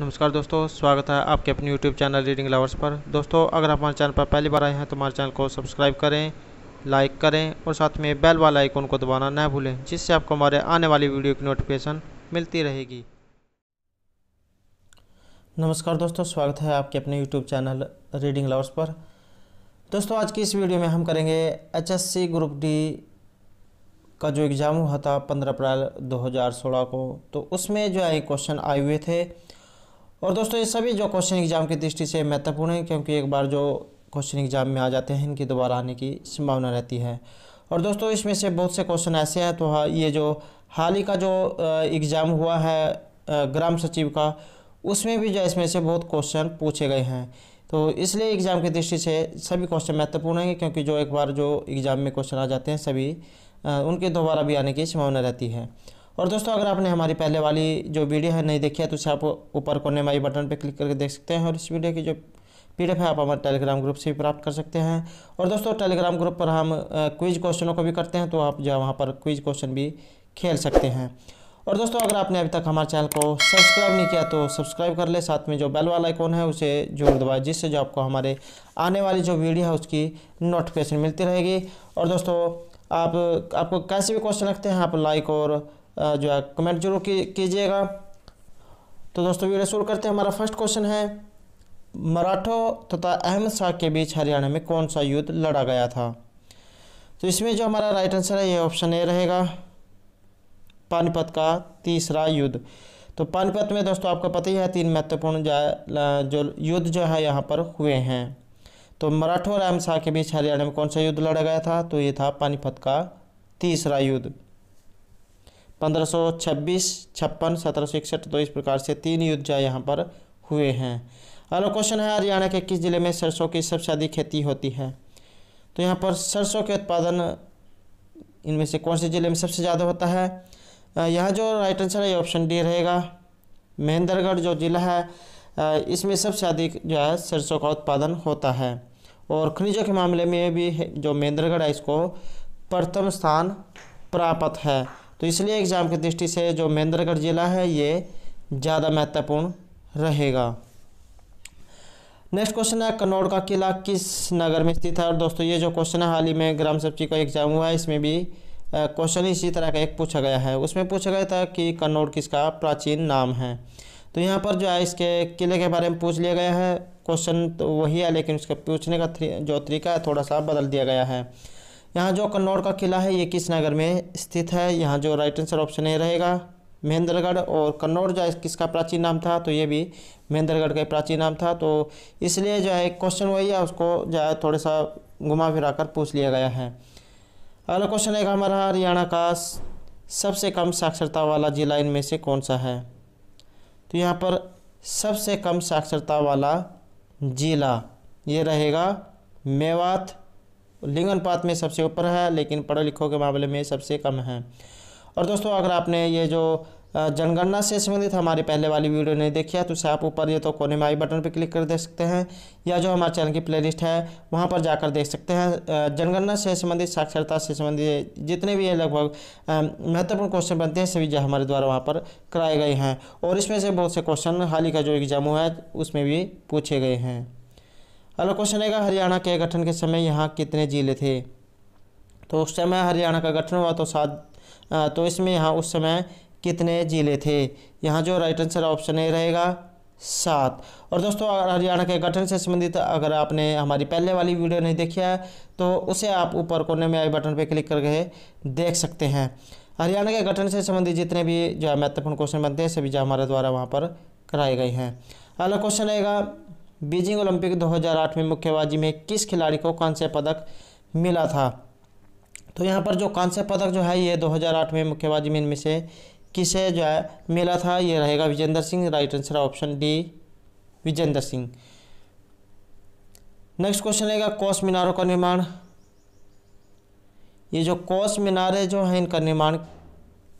नमस्कार दोस्तों स्वागत है आपके अपने यूट्यूब चैनल रीडिंग लवर्स पर दोस्तों अगर आप हमारे चैनल पर पहली बार आए हैं तो हमारे चैनल को सब्सक्राइब करें लाइक करें और साथ में बेल वाला आइकन को दबाना ना भूलें जिससे आपको हमारे आने वाली वीडियो की नोटिफिकेशन मिलती रहेगी नमस्कार दोस्तों स्वागत है आपके अपने यूट्यूब चैनल रीडिंग लवर्स पर दोस्तों आज की इस वीडियो में हम करेंगे सी ग्रुप डी का जो एग्ज़ाम हुआ था पंद्रह अप्रैल सोलह को तो उसमें जो है क्वेश्चन आए हुए थे और दोस्तों ये सभी जो क्वेश्चन एग्जाम की दृष्टि से महत्वपूर्ण है क्योंकि एक बार जो क्वेश्चन एग्जाम में आ जाते हैं इनकी दोबारा आने की संभावना रहती है और दोस्तों इसमें से बहुत से क्वेश्चन ऐसे हैं तो हाँ ये जो हाल ही का जो एग्ज़ाम हुआ है ग्राम सचिव का उसमें भी जो इसमें से बहुत क्वेश्चन पूछे गए हैं तो इसलिए एग्ज़ाम की दृष्टि से सभी क्वेश्चन महत्वपूर्ण हैं क्योंकि जो एक बार जो एग्ज़ाम में क्वेश्चन आ जाते हैं सभी उनके दोबारा भी आने की संभावना रहती है और दोस्तों अगर आपने हमारी पहले वाली जो वीडियो है नहीं देखी है तो उसे आप ऊपर कोने में आई बटन पर क्लिक करके देख सकते हैं और इस वीडियो की जो पी है आप हमारे टेलीग्राम ग्रुप से भी प्राप्त कर सकते हैं और दोस्तों टेलीग्राम ग्रुप पर हम क्विज क्वेश्चनों को भी करते हैं तो आप जो वहाँ पर क्विज क्वेश्चन भी खेल सकते हैं और दोस्तों अगर आपने अभी तक हमारे चैनल को सब्सक्राइब नहीं किया तो सब्सक्राइब कर ले साथ में जो बेल वाला आइकॉन है उसे जोड़ दबाए जिससे जो आपको हमारे आने वाली जो वीडियो है उसकी नोटिफिकेशन मिलती रहेगी और दोस्तों आप आपको कैसे भी क्वेश्चन रखते हैं आप लाइक और जो है कमेंट जरूर कीजिएगा तो दोस्तों वीडियो शुरू करते हैं हमारा फर्स्ट क्वेश्चन है मराठों तथा अहमद शाह के बीच हरियाणा में कौन सा युद्ध लड़ा गया था तो इसमें जो हमारा राइट आंसर है ये ऑप्शन ए रहेगा पानीपत का तीसरा युद्ध तो पानीपत में दोस्तों आपको पता ही है तीन महत्वपूर्ण जो युद्ध जो है यहाँ पर हुए हैं तो मराठों और अहम शाह के बीच हरियाणा में कौन सा युद्ध लड़ा गया था तो ये था पानीपत का तीसरा युद्ध पंद्रह सौ छब्बीस छप्पन सत्रह सौ इकसठ तो इस प्रकार से तीन युद्ध यहाँ पर हुए हैं अगला क्वेश्चन है हरियाणा के किस जिले में सरसों की सबसे अधिक खेती होती है तो यहाँ पर सरसों के उत्पादन इनमें से कौन से ज़िले में सबसे ज़्यादा होता है यहाँ जो राइट आंसर है ऑप्शन डी रहेगा महेंद्रगढ़ जो ज़िला है इसमें सबसे अधिक जो है सरसों का उत्पादन होता है और खनिजों के मामले में भी जो महेंद्रगढ़ है इसको प्रथम स्थान प्राप्त है तो इसलिए एग्ज़ाम की दृष्टि से जो महेंद्रगढ़ ज़िला है ये ज़्यादा महत्वपूर्ण रहेगा नेक्स्ट क्वेश्चन है कन्नौड़ का किला किस नगर में स्थित है और दोस्तों ये जो क्वेश्चन है हाल ही में ग्राम सब्जी का एग्जाम हुआ है इसमें भी क्वेश्चन इसी तरह का एक पूछा गया है उसमें पूछा गया था कि कन्नौड़ किसका प्राचीन नाम है तो यहाँ पर जो है इसके किले के बारे में पूछ लिया गया है क्वेश्चन तो वही है लेकिन उसका पूछने का जो तरीका है थोड़ा सा बदल दिया गया है यहाँ जो कन्नौर का किला है ये किस नगर में स्थित है यहाँ जो राइट आंसर ऑप्शन ए रहेगा महेंद्रगढ़ और कन्नौर जो है किसका प्राचीन नाम था तो ये भी महेंद्रगढ़ का प्राचीन नाम था तो इसलिए जो है क्वेश्चन वही है उसको जो है थोड़ा सा घुमा फिरा कर पूछ लिया गया है अगला क्वेश्चन है हमारा हरियाणा का सबसे कम साक्षरता वाला जिला इनमें से कौन सा है तो यहाँ पर सबसे कम साक्षरता वाला जिला ये रहेगा मेवात लिंग अनुपात में सबसे ऊपर है लेकिन पढ़े लिखों के मामले में सबसे कम है और दोस्तों अगर आपने ये जो जनगणना से संबंधित हमारी पहले वाली वीडियो नहीं देखी है तो उसे आप ऊपर ये तो कोने में आई बटन पर क्लिक कर देख सकते हैं या जो हमारे चैनल की प्लेलिस्ट है वहाँ पर जाकर देख सकते हैं जनगणना से संबंधित साक्षरता से संबंधित जितने भी ये लगभग महत्वपूर्ण क्वेश्चन बनते हैं सभी जो हमारे द्वारा वहाँ पर कराए गए हैं और इसमें से बहुत से क्वेश्चन हाल ही का जो एग्जाम हुआ है उसमें भी पूछे गए हैं अगला क्वेश्चन है हरियाणा के गठन के समय यहाँ कितने जिले थे तो उस समय हरियाणा का गठन हुआ तो सात तो इसमें यहाँ उस समय कितने जिले थे यहाँ जो राइट आंसर ऑप्शन ए रहेगा सात और दोस्तों अगर हरियाणा के गठन से संबंधित अगर आपने हमारी पहले वाली वीडियो नहीं देखी है तो उसे आप ऊपर कोने में आई बटन पर क्लिक करके देख सकते हैं हरियाणा के गठन से संबंधित जितने भी जो है महत्वपूर्ण क्वेश्चन बनते हैं सभी जो हमारे द्वारा वहाँ पर कराए गए हैं अगला क्वेश्चन आएगा बीजिंग ओलंपिक 2008 में मुक्केबाजी में किस खिलाड़ी को कांस्य पदक मिला था तो यहाँ पर जो कांस्य पदक जो है ये 2008 में मुक्केबाजी में इनमें से किसे जो है मिला था ये रहेगा Vijendra Singh right answer option D Vijendra Singh next question रहेगा कोस मीनारों का निर्माण ये जो कोस मीनारे जो हैं इनका निर्माण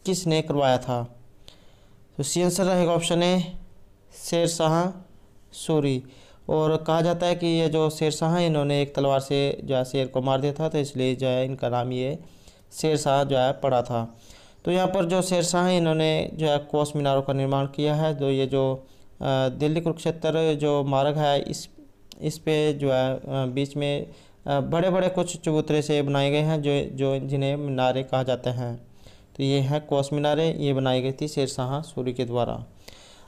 किसने करवाया था तो सी आंसर रहेगा ऑप्शन ए शेर शाह सूरी और कहा जाता है कि ये जो शेरशाह हैं इन्होंने एक तलवार से जो है शेर को मार दिया था तो इसलिए जो है इनका नाम ये शेरशाह जो है पड़ा था तो यहाँ पर जो शेरशाह हैं इन्होंने जो है कोस मीनारों का निर्माण किया है तो ये जो दिल्ली कुरुक्षेत्र जो मार्ग है इस इस पे जो है बीच में बड़े बड़े कुछ चबूतरे से बनाए गए हैं जो जो जिन्हें मीनारे कहा जाते हैं तो ये है कोस मीनारे ये बनाई गई थी शेरशाह सूर्य के द्वारा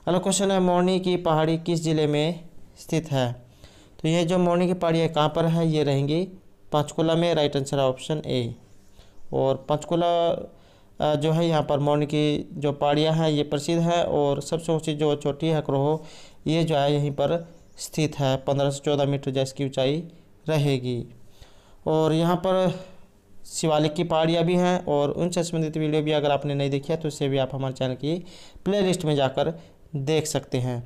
अगला क्वेश्चन है मोरनी की पहाड़ी किस ज़िले में स्थित है तो यह जो मोरनी की पहाड़ियाँ कहाँ पर है ये रहेंगी पंचकुला में राइट आंसर है ऑप्शन ए और पंचकुला जो है यहाँ पर मौनी की जो पहाड़ियाँ हैं ये प्रसिद्ध है और सबसे ऊँची जो चोटी है क्रोह ये जो है यहीं पर स्थित है पंद्रह से चौदह मीटर जो की ऊँचाई रहेगी और यहाँ पर शिवालिक की पहाड़ियाँ भी हैं और उनसे संबंधित वीडियो भी अगर आपने नहीं देखी है तो उसे भी आप हमारे चैनल की प्ले में जाकर देख सकते हैं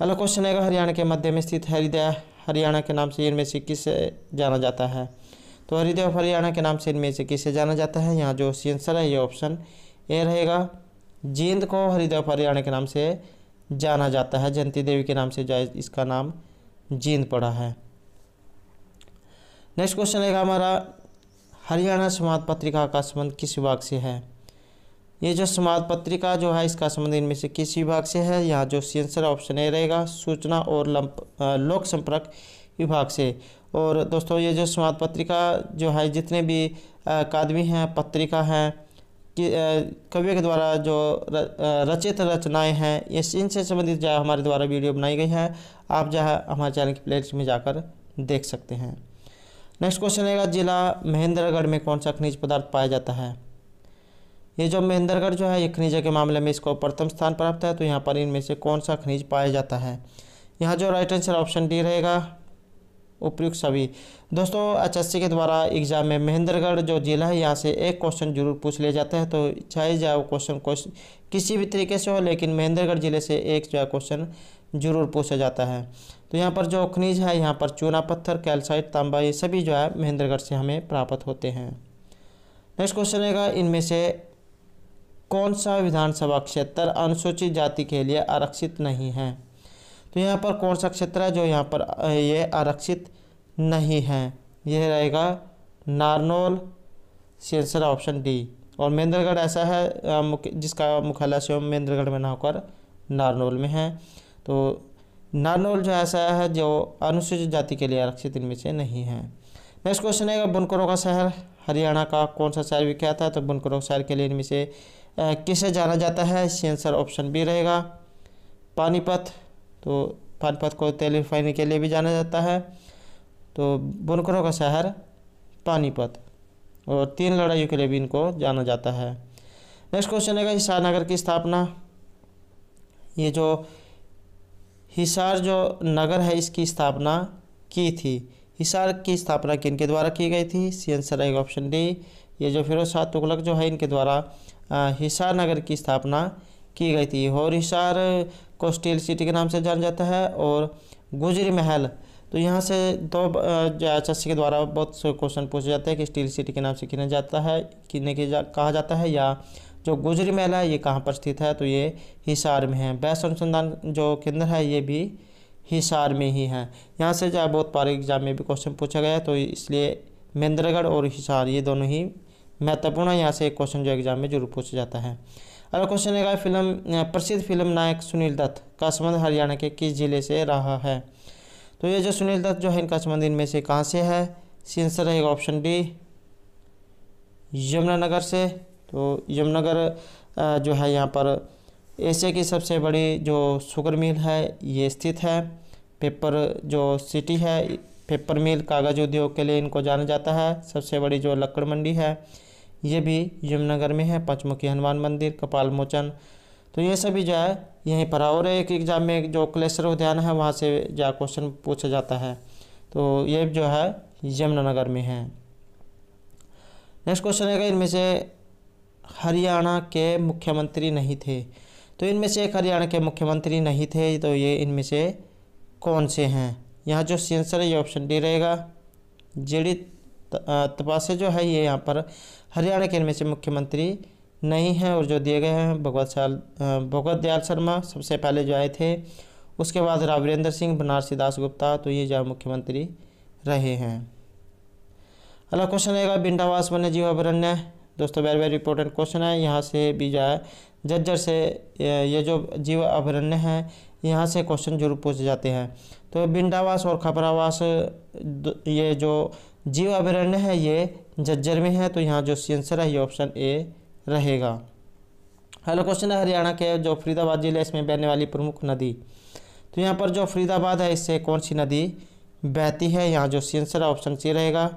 अगला क्वेश्चन है हरियाणा के मध्य में स्थित हरिदया हरियाणा के नाम से इनमें से किसे जाना जाता है तो हरिदय ऑफ हरियाणा के नाम से इनमें से किसे जाना जाता है यहाँ जो सेंसर है ये ऑप्शन ए रहेगा जींद को हरिदय ऑफ हरियाणा के नाम से जाना जाता है जयंती देवी के नाम से इसका नाम जींद पड़ा है नेक्स्ट क्वेश्चन रहेगा हमारा हरियाणा समाज पत्रिका का संबंध किस विभाग से है ये जो समाज पत्रिका जो है इसका संबंध इनमें से किस विभाग से है यहाँ जो सेंसर ऑप्शन ए रहेगा सूचना और लंप लोक संपर्क विभाग से और दोस्तों ये जो समाज पत्रिका जो है जितने भी अकादमी हैं पत्रिका हैं कि कवियों के द्वारा जो रचित रचनाएं हैं ये इनसे संबंधित जो हमारे द्वारा वीडियो बनाई गई है आप जो है हमारे चैनल की प्लेलिस्ट में जाकर देख सकते हैं नेक्स्ट क्वेश्चन रहेगा जिला महेंद्रगढ़ में कौन सा खनिज पदार्थ पाया जाता है ये जो महेंद्रगढ़ जो है ये खनिज के मामले में इसको प्रथम स्थान प्राप्त है तो यहाँ पर इनमें से कौन सा खनिज पाया जाता है यहाँ जो राइट आंसर ऑप्शन डी रहेगा उपयुक्त सभी दोस्तों एच के द्वारा एग्जाम में महेंद्रगढ़ जो जिला है यहाँ से एक क्वेश्चन जरूर पूछ लिया जाता है तो चाहे जाए वो क्वेश्चन किसी भी तरीके से हो लेकिन महेंद्रगढ़ जिले से एक जो है क्वेश्चन जरूर पूछा जाता है तो यहाँ पर जो खनिज है यहाँ पर चूना पत्थर कैल्साइट तांबा ये सभी जो है महेंद्रगढ़ से हमें प्राप्त होते हैं नेक्स्ट क्वेश्चन रहेगा इनमें से कौन सा विधानसभा क्षेत्र अनुसूचित जाति के लिए आरक्षित नहीं है तो यहाँ पर कौन सा क्षेत्र है जो यहाँ पर ये आरक्षित नहीं है यह रहेगा नारनौल सेंसर ऑप्शन डी और महेंद्रगढ़ ऐसा है जिसका मुख्यालय स्वयं महेंद्रगढ़ में ना होकर नारनौल में है तो नारनौल जो ऐसा है जो अनुसूचित जाति के लिए आरक्षित इनमें से नहीं है नेक्स्ट क्वेश्चन है बुनकरों का शहर हरियाणा का कौन सा शहर विख्यात है तो बुनकरों का शहर के लिए इनमें से किसे जाना जाता है इसी आंसर ऑप्शन बी रहेगा पानीपत तो पानीपत को तेल रिफाइनरी के लिए भी जाना जाता है तो बुनकरों का शहर पानीपत और तीन लड़ाइयों के लिए भी इनको जाना जाता है नेक्स्ट क्वेश्चन है हिसार नगर की स्थापना ये जो हिसार जो नगर है इसकी स्थापना की थी हिसार की स्थापना किनके द्वारा की गई थी सी आंसर आएगा ऑप्शन डी ये जो फिरोज शाह तुगलक जो है इनके द्वारा हिसार नगर की स्थापना की गई थी और हिसार को स्टील सिटी के नाम से जाना जाता है और गुजरी महल तो यहाँ से दो सी के द्वारा बहुत से क्वेश्चन पूछे जाते हैं कि स्टील सिटी के नाम से गिना जाता है किने के जा, कहा जाता है या जो गुजरी महल है ये कहाँ पर स्थित है तो ये हिसार में है बैस अनुसंधान जो केंद्र है ये भी हिसार में ही है यहाँ से चाहे बहुत पारे एग्जाम में भी क्वेश्चन पूछा गया तो इसलिए महेंद्रगढ़ और हिसार ये दोनों ही महत्वपूर्ण है यहाँ से एक क्वेश्चन जो एग्जाम में जरूर पूछा जाता है अगला क्वेश्चन है फिल्म प्रसिद्ध फिल्म नायक सुनील दत्त का संबंध हरियाणा के किस जिले से रहा है तो ये जो सुनील दत्त जो है इनका संबंध इनमें से कहाँ से है आंसर रहेगा ऑप्शन डी यमुनानगर से तो यमुनानगर जो है यहाँ पर एशिया की सबसे बड़ी जो शुगर मिल है ये स्थित है पेपर जो सिटी है पेपर मिल कागज़ उद्योग के लिए इनको जाना जाता है सबसे बड़ी जो लकड़ मंडी है ये भी यमुनानगर में है पंचमुखी हनुमान मंदिर कपाल मोचन तो ये सभी जो है यहीं पर और एक एग्ज़ाम में जो कलेश्वर उद्यान है वहाँ से जो क्वेश्चन पूछा जाता है तो ये जो है यमुनानगर में है नेक्स्ट क्वेश्चन है इनमें से हरियाणा के मुख्यमंत्री नहीं थे तो इनमें से एक हरियाणा के मुख्यमंत्री नहीं थे तो ये इनमें से कौन से हैं यहाँ जो सेंसर है ये ऑप्शन डी रहेगा जेडी तपासे जो है ये यहाँ पर हरियाणा के इनमें से मुख्यमंत्री नहीं हैं और जो दिए गए हैं भगवत साल भगवत दयाल शर्मा सबसे पहले जो आए थे उसके बाद रावरेंद्र सिंह बनारसी दास गुप्ता तो ये जो मुख्यमंत्री रहे हैं अगला क्वेश्चन रहेगा बिंडावास वन्य जीव अभ्यारण्य दोस्तों वेरी वेरी इंपॉर्टेंट क्वेश्चन है यहाँ से भी जो है जज्जर से ये जो जीव अभ्यारण्य है यहाँ से क्वेश्चन जरूर पूछे जाते हैं तो बिंडावास और खपरावास ये जो जीव अभ्यारण्य है ये जज्जर में है तो यहाँ जो सी आंसर है ये ऑप्शन ए रहेगा हेलो क्वेश्चन है हरियाणा के जो फरीदाबाद जिले इसमें बहने वाली प्रमुख नदी तो यहाँ पर जो फरीदाबाद है इससे कौन सी नदी बहती है यहाँ जो सी आंसर ऑप्शन सी रहेगा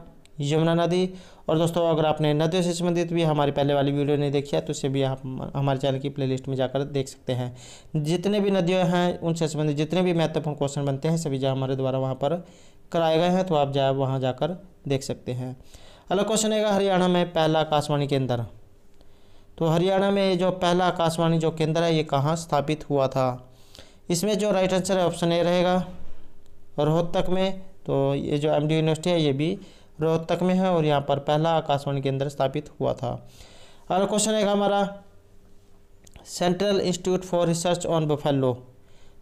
यमुना नदी और दोस्तों अगर आपने नदियों से संबंधित भी हमारी पहले वाली वीडियो नहीं देखी है तो उसे भी आप हमारे चैनल की प्लेलिस्ट में जाकर देख सकते हैं जितने भी नदियाँ हैं उनसे संबंधित जितने भी महत्वपूर्ण क्वेश्चन बनते हैं सभी जो हमारे द्वारा वहाँ पर कराए गए हैं तो आप जाए वहाँ जाकर देख सकते हैं अगला क्वेश्चन है हरियाणा में पहला आकाशवाणी केंद्र तो हरियाणा में जो पहला आकाशवाणी जो केंद्र है ये कहाँ स्थापित हुआ था इसमें जो राइट आंसर है ऑप्शन ए रहेगा रोहतक में तो ये जो एमडी यूनिवर्सिटी है ये भी रोहतक में है और यहाँ पर पहला आकाशवाणी केंद्र स्थापित हुआ था अगला क्वेश्चन है हमारा central institute for research on buffalo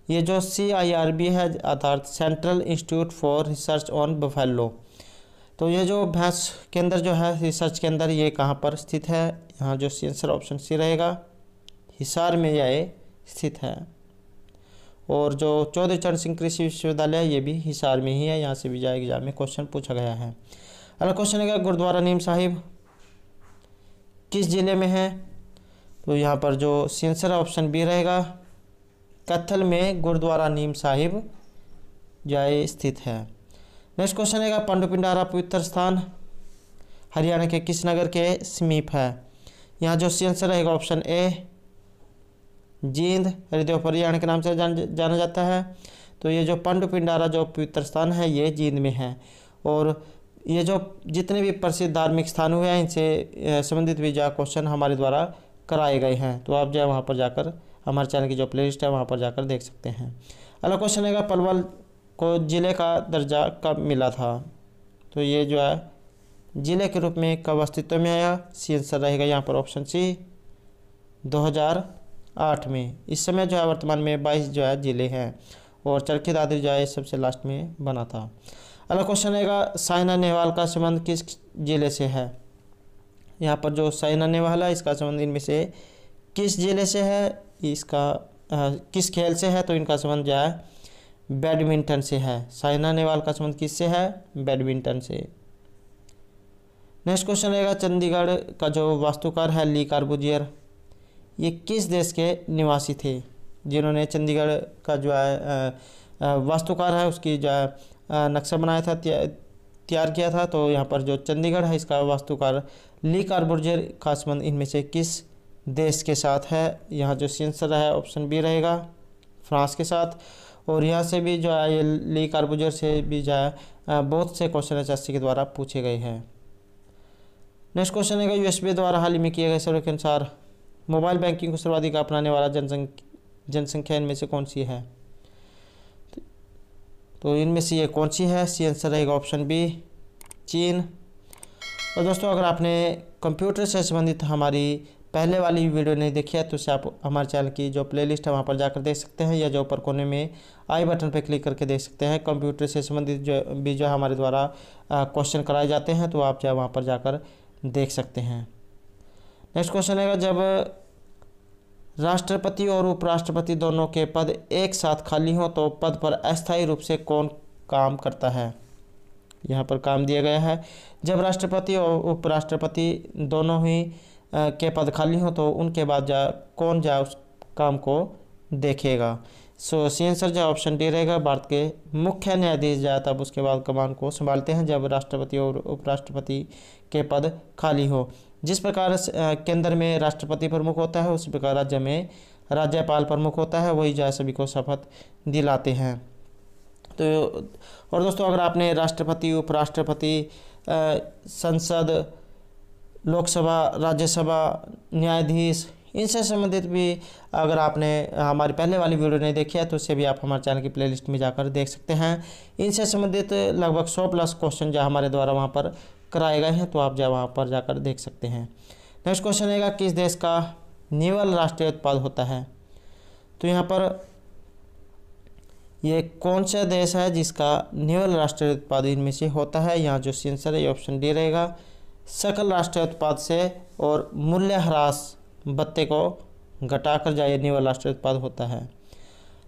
ये जो सी आई आर बी है अर्थात central institute for research on buffalo तो ये जो भैंस केंद्र जो है रिसर्च के अंदर ये कहाँ पर स्थित है यहाँ जो सी आंसर ऑप्शन सी रहेगा हिसार में यह स्थित है और जो चौधरी चरण सिंह कृषि विश्वविद्यालय ये भी हिसार में ही है यहाँ से विजय एग्जाम में क्वेश्चन पूछा गया है अगला क्वेश्चन है गुरुद्वारा नीम साहिब किस ज़िले में है तो यहाँ पर जो सेंसर ऑप्शन बी रहेगा कत्थल में गुरुद्वारा नीम साहिब जाए स्थित है नेक्स्ट क्वेश्चन है पिंडारा पवित्र स्थान हरियाणा के किस नगर के समीप है यहाँ जो सेंसर रहेगा ऑप्शन ए जींद हरिदेव हरियाणा के नाम से जान, जाना जाता है तो ये जो पिंडारा जो पवित्र स्थान है ये जींद में है और ये जो जितने भी प्रसिद्ध धार्मिक स्थान हुए हैं इनसे संबंधित भी जो क्वेश्चन हमारे द्वारा कराए गए हैं तो आप जो है वहाँ पर जाकर हमारे चैनल की जो प्लेलिस्ट है वहाँ पर जाकर देख सकते हैं अगला क्वेश्चन है पलवल को ज़िले का दर्जा कब मिला था तो ये जो है ज़िले के रूप में कब अस्तित्व में आया सी आंसर रहेगा यहाँ पर ऑप्शन सी 2008 में इस समय जो है वर्तमान में 22 जो है ज़िले हैं और चरखी दादरी जो है सबसे लास्ट में बना था अगला क्वेश्चन आएगा साइना नेहवाल का संबंध किस जिले से है यहाँ पर जो साइना नेहवाल है इसका संबंध इनमें से किस जिले से है इसका आ, किस खेल से है तो इनका संबंध जो है बैडमिंटन से है साइना नेहवाल का संबंध किससे है बैडमिंटन से नेक्स्ट क्वेश्चन आएगा चंडीगढ़ का जो वास्तुकार है ली कार्बुजियर ये किस देश के निवासी थे जिन्होंने चंडीगढ़ का जो है वास्तुकार है उसकी जो है नक्शा बनाया था तैयार किया था तो यहाँ पर जो चंडीगढ़ है इसका वास्तुकार ली कार्बुजर का संबंध इनमें से किस देश के साथ है यहाँ जो सेंसर है ऑप्शन बी रहेगा फ्रांस के साथ और यहाँ से भी जो है ली कार्बुजर से भी जो है बहुत से क्वेश्चन एच के द्वारा पूछे गए हैं नेक्स्ट क्वेश्चन है यू एस द्वारा हाल ही में किए गए सर्वे के अनुसार मोबाइल बैंकिंग को सर्वाधिक अपनाने वाला जनसंख्या जनसंख्या इनमें से कौन सी है तो इनमें से ये कौन सी है सी आंसर रहेगा ऑप्शन बी चीन और दोस्तों अगर आपने कंप्यूटर से संबंधित हमारी पहले वाली वीडियो नहीं देखी है तो उसे आप हमारे चैनल की जो प्लेलिस्ट है वहाँ पर जाकर देख सकते हैं या जो ऊपर कोने में आई बटन पर क्लिक करके देख सकते हैं कंप्यूटर से संबंधित जो भी जो हमारे द्वारा क्वेश्चन कराए जाते हैं तो आप चाहे वहाँ पर जाकर देख सकते हैं नेक्स्ट क्वेश्चन रहेगा जब राष्ट्रपति और उपराष्ट्रपति दोनों के पद एक साथ खाली हों तो पद पर अस्थायी रूप से कौन काम करता है यहाँ पर काम दिया गया है जब राष्ट्रपति और उपराष्ट्रपति दोनों ही के पद खाली हों तो उनके बाद जा कौन जा उस काम को देखेगा सो सी आंसर जो ऑप्शन डी रहेगा भारत के मुख्य न्यायाधीश जाए तब उसके बाद कमान को संभालते हैं जब राष्ट्रपति और उपराष्ट्रपति के पद खाली हो जिस प्रकार केंद्र में राष्ट्रपति प्रमुख होता है उसी प्रकार राज्य में राज्यपाल प्रमुख होता है वही जो है सभी को शपथ दिलाते हैं तो और दोस्तों अगर आपने राष्ट्रपति उपराष्ट्रपति संसद लोकसभा राज्यसभा न्यायाधीश इनसे संबंधित भी अगर आपने हमारी पहले वाली वीडियो नहीं देखी है तो उसे भी आप हमारे चैनल की प्लेलिस्ट में जाकर देख सकते हैं इनसे संबंधित लगभग सौ प्लस क्वेश्चन जो हमारे द्वारा वहाँ पर कराए गए हैं तो आप जब वहाँ पर जाकर देख सकते हैं नेक्स्ट क्वेश्चन आएगा किस देश का निवल राष्ट्रीय उत्पाद होता है तो यहाँ पर ये कौन सा देश है जिसका निवल राष्ट्रीय उत्पाद इनमें से होता है यहाँ जो सेंसर है ऑप्शन डी रहेगा सकल राष्ट्रीय उत्पाद से और मूल्यह्रास बत्ते को घटाकर जाए निवल राष्ट्रीय उत्पाद होता है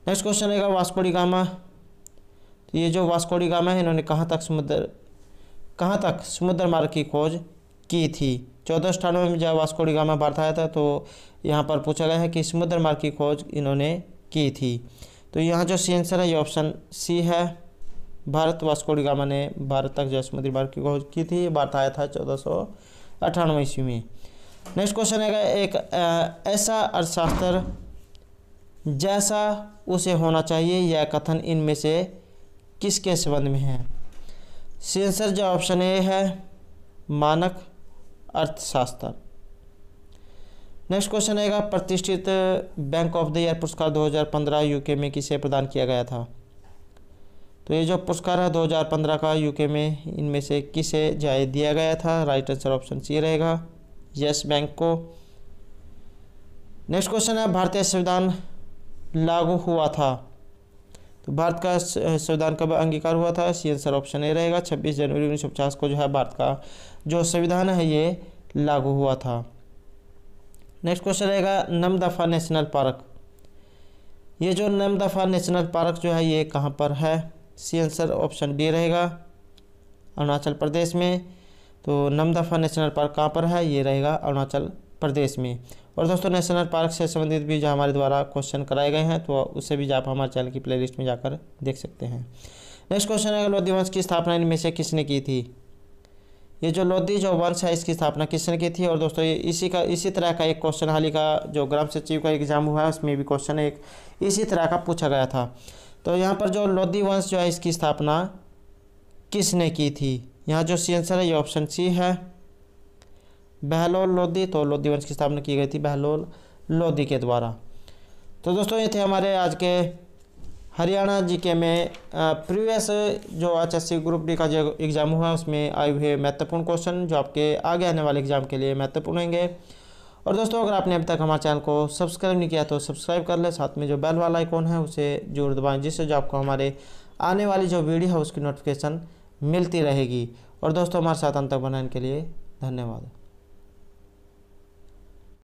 नेक्स्ट क्वेश्चन रहेगा वास्कोडी गामा तो ये जो वास्कोडी गामा है इन्होंने कहाँ तक समुद्र कहाँ तक समुद्र मार्ग की खोज की थी चौदह अठानवे में जब वास्कोडी गामा भारत आया था तो यहाँ पर पूछा गया है कि समुद्र मार्ग की खोज इन्होंने की थी तो यहाँ जो सी आंसर है ये ऑप्शन सी है भारत वास्कोडी गामा ने भारत तक जो समुद्री मार्ग की खोज की थी भारत आया था चौदह सौ अठानवे ईस्वी में नेक्स्ट क्वेश्चन है एक ऐसा अर्थशास्त्र जैसा उसे होना चाहिए यह कथन इनमें से किसके संबंध में है सेंसर जो ऑप्शन ए है मानक अर्थशास्त्र नेक्स्ट क्वेश्चन आएगा प्रतिष्ठित बैंक ऑफ द ईयर पुरस्कार 2015 यूके में किसे प्रदान किया गया था तो ये जो पुरस्कार है 2015 का यूके में इनमें से किसे जाए दिया गया था राइट आंसर ऑप्शन सी रहेगा यस बैंक को नेक्स्ट क्वेश्चन है भारतीय संविधान लागू हुआ था तो भारत का संविधान कब अंगीकार हुआ था सी आंसर ऑप्शन ए रहेगा 26 जनवरी उन्नीस को जो है भारत का जो संविधान है ये लागू हुआ था नेक्स्ट क्वेश्चन रहेगा नमदफा नेशनल पार्क ये जो नमदफा नेशनल पार्क जो है ये कहाँ पर है सी आंसर ऑप्शन डी रहेगा अरुणाचल प्रदेश में तो नमदफा नेशनल पार्क कहाँ पर है ये रहेगा अरुणाचल प्रदेश में और दोस्तों नेशनल पार्क से संबंधित भी जो हमारे द्वारा क्वेश्चन कराए गए हैं तो उसे भी आप हमारे चैनल की प्लेलिस्ट में जाकर देख सकते हैं नेक्स्ट क्वेश्चन है लोधी वंश की स्थापना इनमें से किसने की थी ये जो लोधी जो वंश है इसकी स्थापना किसने की थी और दोस्तों ये इसी का इसी तरह का एक क्वेश्चन हाल ही का जो ग्राम सचिव का एग्जाम हुआ है उसमें भी क्वेश्चन एक इसी तरह का पूछा गया था तो यहाँ पर जो लोधी वंश जो है इसकी स्थापना किसने की थी यहाँ जो सी आंसर है ये ऑप्शन सी है बहलोल लोधी तो लोधी वंश की स्थापना की गई थी बहलोल लोधी के द्वारा तो दोस्तों ये थे हमारे आज के हरियाणा जीके में प्रीवियस जो एच एस ग्रुप डी का जो एग्ज़ाम हुआ है उसमें आए हुए महत्वपूर्ण क्वेश्चन जो आपके आगे आने वाले एग्ज़ाम के लिए महत्वपूर्ण होंगे और दोस्तों अगर आपने अभी तक हमारे चैनल को सब्सक्राइब नहीं किया तो सब्सक्राइब कर ले साथ में जो बेल वाला आइकॉन है उसे जोर दबाएँ जिससे जो आपको हमारे आने वाली जो वीडियो है उसकी नोटिफिकेशन मिलती रहेगी और दोस्तों हमारे साथ अंत तक बनाने के लिए धन्यवाद